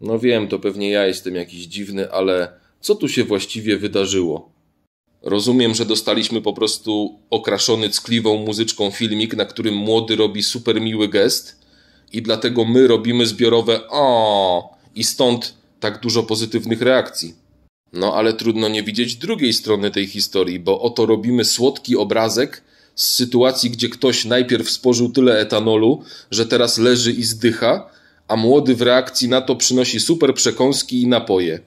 No wiem, to pewnie ja jestem jakiś dziwny, ale co tu się właściwie wydarzyło? Rozumiem, że dostaliśmy po prostu okraszony ckliwą muzyczką filmik, na którym młody robi super miły gest i dlatego my robimy zbiorowe o i stąd tak dużo pozytywnych reakcji. No ale trudno nie widzieć drugiej strony tej historii, bo oto robimy słodki obrazek z sytuacji, gdzie ktoś najpierw spożył tyle etanolu, że teraz leży i zdycha, a młody w reakcji na to przynosi super przekąski i napoje.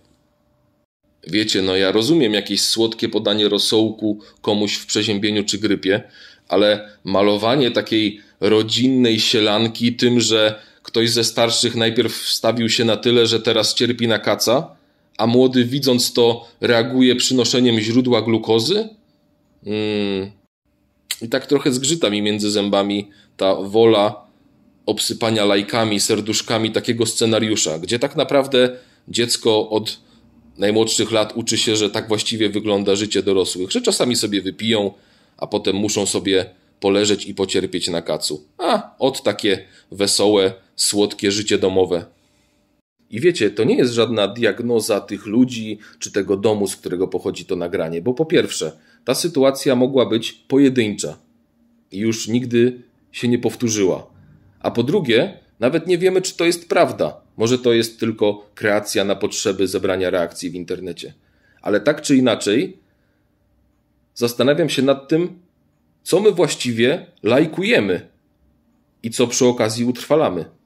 Wiecie, no ja rozumiem jakieś słodkie podanie rosołku komuś w przeziębieniu czy grypie, ale malowanie takiej rodzinnej sielanki tym, że ktoś ze starszych najpierw wstawił się na tyle, że teraz cierpi na kaca, a młody widząc to reaguje przynoszeniem źródła glukozy? Hmm, i tak trochę zgrzyta mi między zębami ta wola obsypania lajkami, serduszkami takiego scenariusza, gdzie tak naprawdę dziecko od najmłodszych lat uczy się, że tak właściwie wygląda życie dorosłych, że czasami sobie wypiją, a potem muszą sobie poleżeć i pocierpieć na kacu. A, od takie wesołe, słodkie życie domowe. I wiecie, to nie jest żadna diagnoza tych ludzi czy tego domu, z którego pochodzi to nagranie, bo po pierwsze, ta sytuacja mogła być pojedyncza i już nigdy się nie powtórzyła. A po drugie, nawet nie wiemy, czy to jest prawda. Może to jest tylko kreacja na potrzeby zebrania reakcji w internecie. Ale tak czy inaczej, zastanawiam się nad tym, co my właściwie lajkujemy i co przy okazji utrwalamy.